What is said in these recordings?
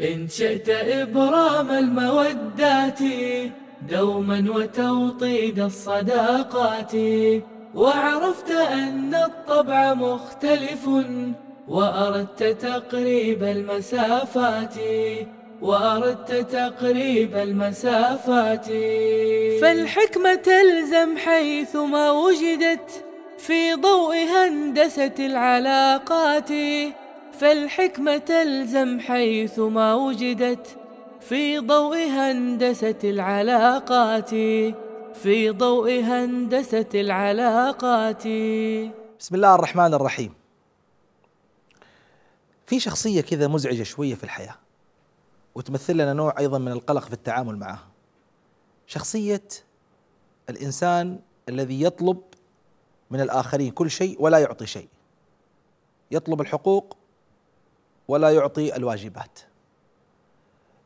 إن شئت إبرام المودات دوما وتوطيد الصداقات وعرفت أن الطبع مختلف وأردت تقريب المسافات وأردت تقريب المسافات فالحكمة تلزم حيثما وجدت في ضوء هندسة العلاقات فالحكمة تلزم حيثما وجدت في ضوء هندسة العلاقات في ضوء هندسة العلاقات بسم الله الرحمن الرحيم في شخصية كذا مزعجة شوية في الحياة وتمثل لنا نوع أيضا من القلق في التعامل معها شخصية الإنسان الذي يطلب من الآخرين كل شيء ولا يعطي شيء يطلب الحقوق ولا يعطي الواجبات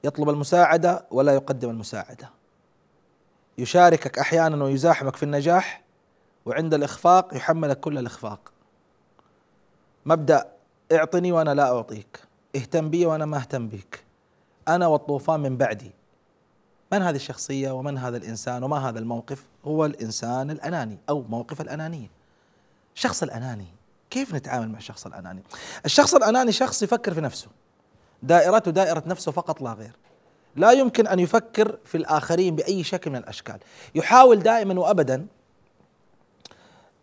يطلب المساعده ولا يقدم المساعده يشاركك احيانا ويزاحمك في النجاح وعند الاخفاق يحملك كل الاخفاق مبدا اعطني وانا لا اعطيك اهتم بي وانا ما اهتم بك انا والطوفان من بعدي من هذه الشخصيه ومن هذا الانسان وما هذا الموقف هو الانسان الاناني او موقف الانانيه الشخص الاناني كيف نتعامل مع الشخص الاناني الشخص الاناني شخص يفكر في نفسه دائرته دائره نفسه فقط لا غير لا يمكن ان يفكر في الاخرين باي شكل من الاشكال يحاول دائما وابدا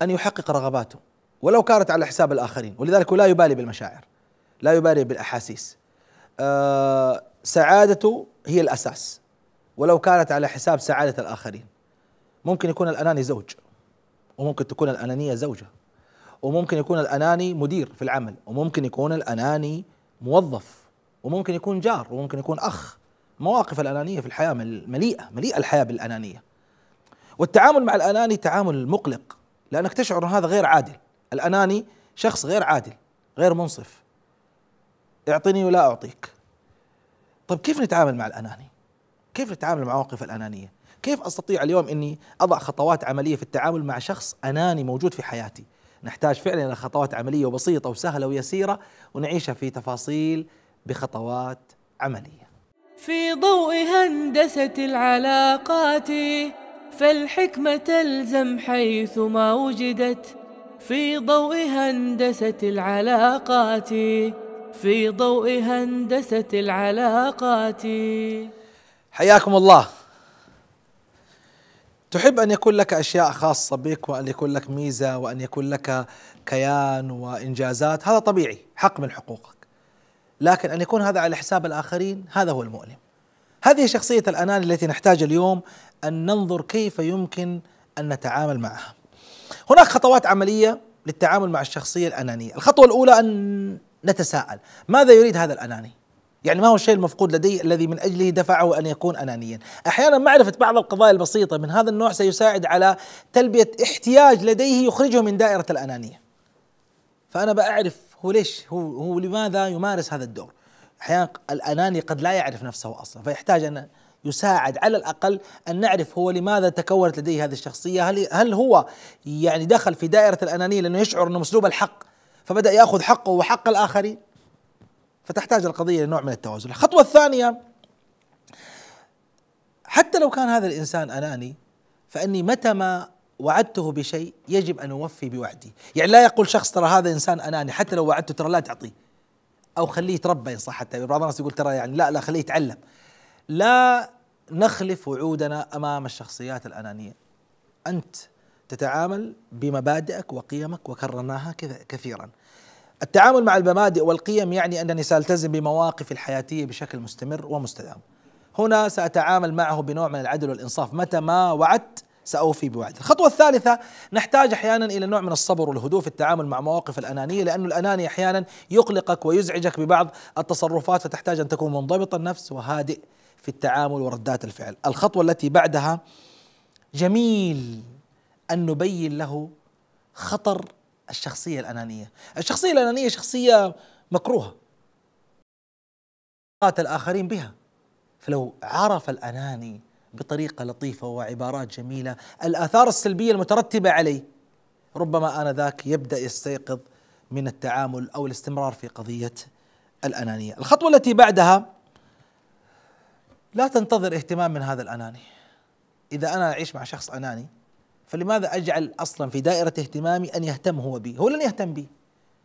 ان يحقق رغباته ولو كانت على حساب الاخرين ولذلك لا يبالي بالمشاعر لا يبالي بالاحاسيس أه سعادته هي الاساس ولو كانت على حساب سعاده الاخرين ممكن يكون الاناني زوج وممكن تكون الانانيه زوجه وممكن يكون الاناني مدير في العمل وممكن يكون الاناني موظف وممكن يكون جار وممكن يكون اخ مواقف الانانيه في الحياه مليئه مليئه الحياه بالانانيه والتعامل مع الاناني تعامل مقلق لانك تشعر ان هذا غير عادل الاناني شخص غير عادل غير منصف اعطني ولا اعطيك طيب كيف نتعامل مع الاناني كيف نتعامل مع مواقف الانانيه كيف استطيع اليوم اني اضع خطوات عمليه في التعامل مع شخص اناني موجود في حياتي نحتاج فعلا إلى خطوات عملية وبسيطة وسهلة ويسيرة ونعيشها في تفاصيل بخطوات عملية في ضوء هندسة العلاقات فالحكمة تلزم حيث ما وجدت في ضوء هندسة العلاقات في ضوء هندسة العلاقات حياكم الله تحب أن يكون لك أشياء خاصة بك وأن يكون لك ميزة وأن يكون لك كيان وإنجازات هذا طبيعي حق من حقوقك لكن أن يكون هذا على حساب الآخرين هذا هو المؤلم هذه شخصية الأناني التي نحتاج اليوم أن ننظر كيف يمكن أن نتعامل معها هناك خطوات عملية للتعامل مع الشخصية الأنانية الخطوة الأولى أن نتساءل ماذا يريد هذا الأناني يعني ما هو الشيء المفقود لدي الذي من اجله دفعه ان يكون انانيا، احيانا معرفه بعض القضايا البسيطه من هذا النوع سيساعد على تلبيه احتياج لديه يخرجه من دائره الانانيه. فانا بعرف هو ليش هو هو لماذا يمارس هذا الدور؟ احيانا الاناني قد لا يعرف نفسه اصلا فيحتاج ان يساعد على الاقل ان نعرف هو لماذا تكونت لديه هذه الشخصيه، هل هل هو يعني دخل في دائره الانانيه لانه يشعر انه مسلوب الحق فبدا ياخذ حقه وحق الاخرين؟ فتحتاج القضيه لنوع من التوازن الخطوه الثانيه حتى لو كان هذا الانسان اناني فاني متى ما وعدته بشيء يجب ان اوفي بوعدي، يعني لا يقول شخص ترى هذا انسان اناني حتى لو وعدته ترى لا تعطيه او خليه يتربى ان صح التعبير، بعض الناس يقول ترى يعني لا لا خليه يتعلم. لا نخلف وعودنا امام الشخصيات الانانيه. انت تتعامل بمبادئك وقيمك وكررناها كثيرا. التعامل مع المبادئ والقيم يعني انني سالتزم بمواقفي الحياتيه بشكل مستمر ومستدام. هنا ساتعامل معه بنوع من العدل والانصاف متى ما وعدت سأوفي بوعدي الخطوة الثالثة نحتاج أحيانا إلى نوع من الصبر والهدوء في التعامل مع مواقف الأنانية لأن الأناني أحيانا يقلقك ويزعجك ببعض التصرفات فتحتاج أن تكون منضبط النفس وهادئ في التعامل وردات الفعل الخطوة التي بعدها جميل أن نبين له خطر الشخصية الأنانية الشخصية الأنانية شخصية مكروهة قاتل الآخرين بها فلو عرف الأناني بطريقة لطيفة وعبارات جميلة الآثار السلبية المترتبة عليه ربما آنذاك يبدأ يستيقظ من التعامل أو الاستمرار في قضية الأنانية الخطوة التي بعدها لا تنتظر اهتمام من هذا الأناني إذا أنا أعيش مع شخص أناني فلماذا اجعل اصلا في دائره اهتمامي ان يهتم هو بي هو لن يهتم بي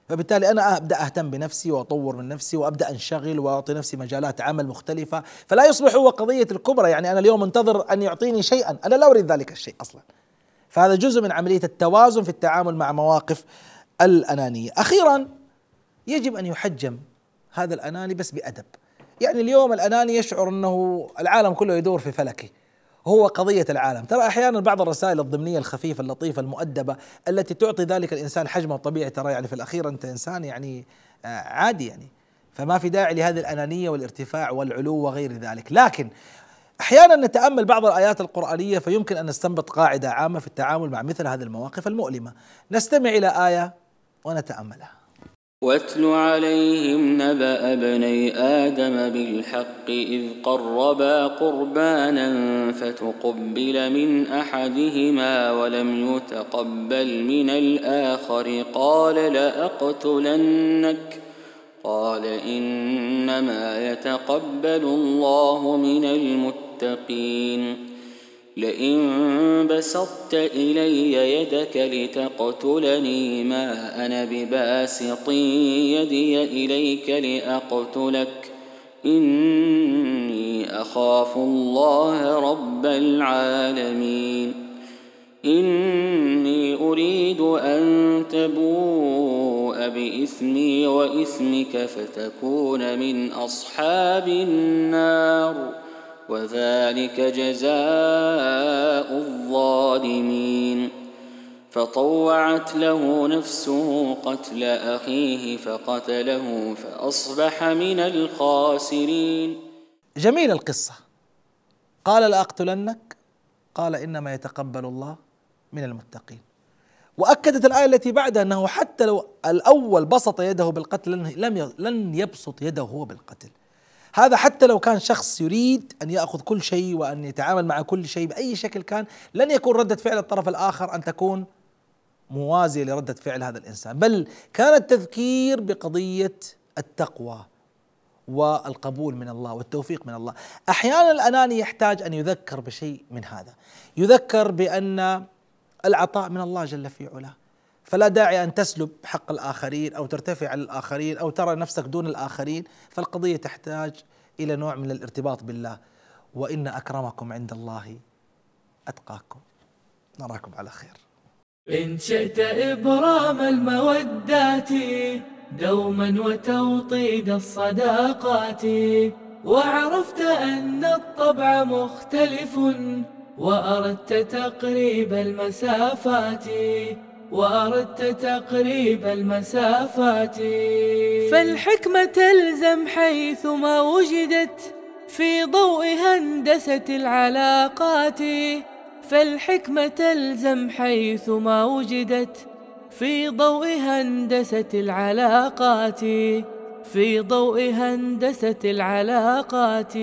فبالتالي انا ابدا اهتم بنفسي واطور من نفسي وابدا انشغل واعطي نفسي مجالات عمل مختلفه فلا يصبح هو قضيه الكبرى يعني انا اليوم انتظر ان يعطيني شيئا انا لا اريد ذلك الشيء اصلا فهذا جزء من عمليه التوازن في التعامل مع مواقف الانانيه اخيرا يجب ان يحجم هذا الاناني بس بادب يعني اليوم الاناني يشعر انه العالم كله يدور في فلكه هو قضية العالم ترى أحيانا بعض الرسائل الضمنية الخفيفة اللطيفة المؤدبة التي تعطي ذلك الإنسان حجمه الطبيعي ترى يعني في الأخير أنت إنسان يعني آه، عادي يعني فما في داعي لهذه الأنانية والارتفاع والعلو وغير ذلك لكن أحيانا نتأمل بعض الآيات القرآنية فيمكن أن نستنبط قاعدة عامة في التعامل مع مثل هذه المواقف المؤلمة نستمع إلى آية ونتأملها واتل عليهم نبا بني ادم بالحق اذ قربا قربانا فتقبل من احدهما ولم يتقبل من الاخر قال لاقتلنك قال انما يتقبل الله من المتقين لئن بسطت الي يدك لتقتلني ما انا بباسط يدي اليك لاقتلك اني اخاف الله رب العالمين اني اريد ان تبوء باثمي واثمك فتكون من اصحاب النار وذلك جزاء الظالمين فطوعت له نفسه قتل اخيه فقتله فاصبح من الخاسرين جميل القصه قال لاقتلنك قال انما يتقبل الله من المتقين واكدت الايه التي بعدها انه حتى لو الاول بسط يده بالقتل لن لم لن يبسط يده هو بالقتل هذا حتى لو كان شخص يريد أن يأخذ كل شيء وأن يتعامل مع كل شيء بأي شكل كان لن يكون ردة فعل الطرف الآخر أن تكون موازية لردة فعل هذا الإنسان بل كان التذكير بقضية التقوى والقبول من الله والتوفيق من الله احيانا الاناني يحتاج ان يذكر بشيء من هذا يذكر بان العطاء من الله جل في علاه فلا داعي أن تسلب حق الآخرين أو ترتفع الاخرين أو ترى نفسك دون الآخرين فالقضية تحتاج إلى نوع من الارتباط بالله وإن أكرمكم عند الله أتقاكم نراكم على خير إن شئت إبرام المودات دوما وتوطيد الصداقات وعرفت أن الطبع مختلف وأردت تقريب المسافات وأردت تقريب المسافات فالحكمة تلزم حيثما وجدت في ضوء هندسة العلاقات فالحكمة تلزم حيثما وجدت في ضوء هندسة العلاقات في ضوء هندسة العلاقات